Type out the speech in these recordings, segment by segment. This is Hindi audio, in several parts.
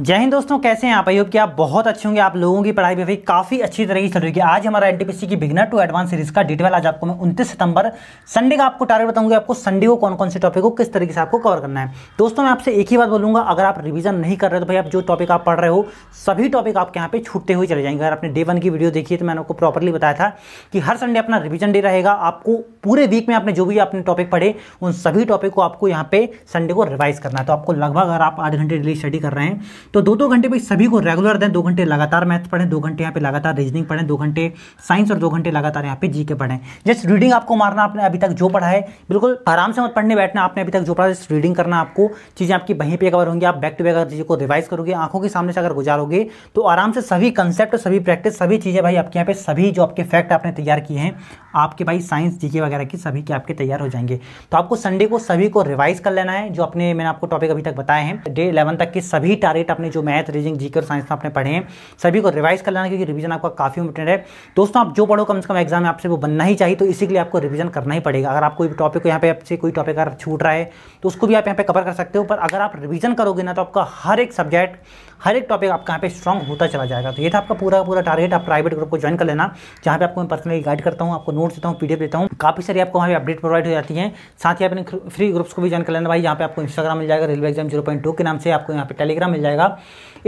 जय हिंद दोस्तों कैसे हैं आप अयोब कि आप बहुत अच्छे होंगे आप लोगों की पढ़ाई भी भाई काफ़ी अच्छी तरह की चल रही है आज हमारा एनटीपीसी की बिगनर टू एडवांस सीरीज का डिटेल आज आपको मैं 29 सितंबर संडे का आपको टारगेट बताऊंगी आपको संडे को कौन कौन से टॉपिक को किस तरीके से आपको कवर करना है दोस्तों मैं आपसे एक ही बात बोलूंगा अगर आप रिविजन नहीं कर रहे तो भाई आप जो टॉपिक आप पढ़ रहे हो सभी टॉपिक आपके यहाँ पे छूटते हुए चले जाएंगे अगर आपने डे वन की वीडियो देखी है तो मैंने आपको प्रॉपरली बताया था कि हर संडे अपना रिविजन डे रहेगा आपको पूरे वीक में आपने जो भी आपने टॉपिक पढ़े उन सभी टॉपिक को आपको यहाँ पे संडे को रिवाइज करना है तो आपको लगभग अगर आप आधे घंटे डेली स्टडी कर रहे हैं तो दो दो घंटे भाई सभी को रेगुलर दें दो घंटे लगातार मैथ पढ़ें दो घंटे यहाँ पे लगातार रीजनिंग पढ़ें दो घंटे साइंस और दो घंटे लगातार यहाँ पे जी के पढ़ें जस्ट रीडिंग आपको मारना आपने अभी तक जो पढ़ा है बिल्कुल आराम से मत पढ़ने बैठना आपने अभी तक जो पढ़ा जस्ट रीडिंग करना आपको चीज़ें आपकी वहीं पर कवर होंगी आप बैक टू बैक अगर चीज़ों को रिवाइज करोगे आंखों के सामने से अगर गुजारोगे तो आराम से सभी कंसेप्ट सभी प्रैक्टिस सभी चीज़ें भाई आपके यहाँ पे सभी जो आपके फैक्ट आपने तैयार किए हैं आपके भाई साइंस जीके वगैरह की सभी के आपके तैयार हो जाएंगे तो आपको संडे को सभी को रिवाइज कर लेना है जो अपने मैंने आपको टॉपिक अभी तक बताए हैं डे इलेवन तक के सभी टारगेट अपने जो मैथ रीजनिंग जीके और साइंस में आपने पढ़े हैं सभी को रिवाइज कर लेना क्योंकि रिविजन आपका काफ़ी इंपोर्टेंट है दोस्तों आप जो पढ़ो कम से कम एग्जाम में आपसे वो बनना ही चाहिए तो इसी के लिए आपको रिविजन करना ही पड़ेगा अगर आप कोई टॉपिक यहाँ पे आपसे कोई टॉपिक अगर छूट रहा है तो उसको भी आप यहाँ पे कवर कर सकते हो पर अगर आप रिविजन करोगे ना तो आपका हर एक सब्जेक्ट हर एक टॉपिक आपका यहाँ पे स्ट्रॉन्ग होता चला जाएगा तो ये था आपका पूरा पूरा टारगेट आप प्राइवेट ग्रुप को ज्वाइन कर लेना जहाँ पे आपको मैं पर्सनली गाइड करता हूँ आपको नोट्स देता हूँ पीडीएफ देता हूँ काफ़ी सारी आपको वहाँ पे अपडेट प्रोवाइड हो जाती है साथ ही अपने फ्री ग्रुप्स को भी ज्वाइन कर लेना भाई यहाँ पे आपको इंस्टाग्राम मिल जाएगा रेलवे एग्जाम जीरो के नाम से आपको यहाँ पे टेलीग्राम मिल जाएगा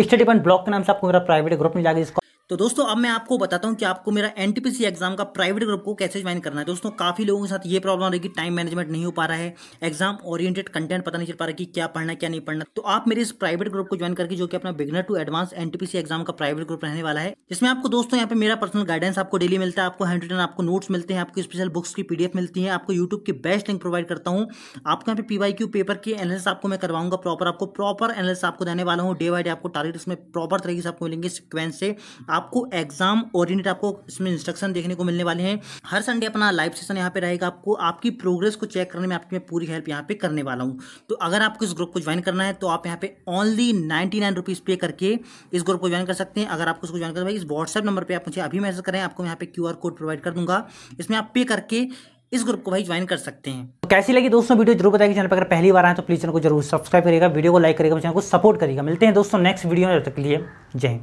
स्टडी पॉइंट ब्लॉक के नाम से आपको मेरा प्राइवेट ग्रुप मिल जाएगा जिसको तो दोस्तों अब मैं आपको बताता हूँ कि आपको मेरा एन एग्जाम का प्राइवेट ग्रुप को कैसे ज्वाइन करना है दोस्तों काफ़ी लोगों के साथ ये प्रॉब्लम रहेगी टाइम मैनेजमेंट नहीं हो पा रहा है एग्जाम ओरिएंटेड कंटेंट पता नहीं चल पा रहा कि क्या पढ़ना क्या नहीं पढ़ना तो आप मेरे इस प्राइवेट ग्रुप को ज्वाइन करके जो कि अपना beginner to advance N exam का प्राइवेट ग्रुप रहने वाला है जिसमें आपको दोस्तों यहाँ पर मेरा पर्सनल गाइडेंस आपको डेली मिलता है आपको हैंड रिटन आपको नोट्स मिलते हैं आपको स्पेशल बुक्स की पीडीएफ मिलती है आपको यूट्यूब की बेस्ट लिंक प्रोवाइड करता हूँ आपको यहाँ पे पीवाईक्यू पेपर की एनालिस आपको मैं करवाऊंगा प्रॉपर आपको प्रॉपर एनालिस आपको देने वाला हूँ डे बाई डे आपको टारगेट इसमें प्रॉपर तरीके से आपको मिलेंगे सिक्वेंस से आप आपको एग्जाम ओरिएंटेड आपको इसमें इंस्ट्रक्शन देखने को मिलने वाले हैं हर संडे अपना लाइव सेशन यहाँ पे रहेगा आपको आपकी प्रोग्रेस को चेक करने में आपकी मैं पूरी हेल्प यहाँ पे करने वाला हूँ तो अगर आपको इस ग्रुप को ज्वाइन करना है तो आप यहाँ पे ओनली नाइन्टी नाइन रुपीज़ पे करके इस ग्रुप को ज्वाइन कर सकते हैं अगर आपको इसको ज्वाइन करना है इस व्हाट्सएप नंबर पर आप मुझे अभी मैसेज करें आपको यहाँ पे क्यू कोड प्रोवाइड कर दूंगा इसमें आप पे करके इस ग्रुप को भाई ज्वाइन कर सकते हैं तो कैसी लगी दोस्तों वीडियो जरूर बताएगी चैनल पर अगर पहली बार आए तो प्लीज चैनल को जरूर सब्सक्राइब करेगा वीडियो को लाइक करेगा चैनल को सपोर्ट करेगा मिलते हैं दोस्तों नेक्स्ट वीडियो में तक के लिए जय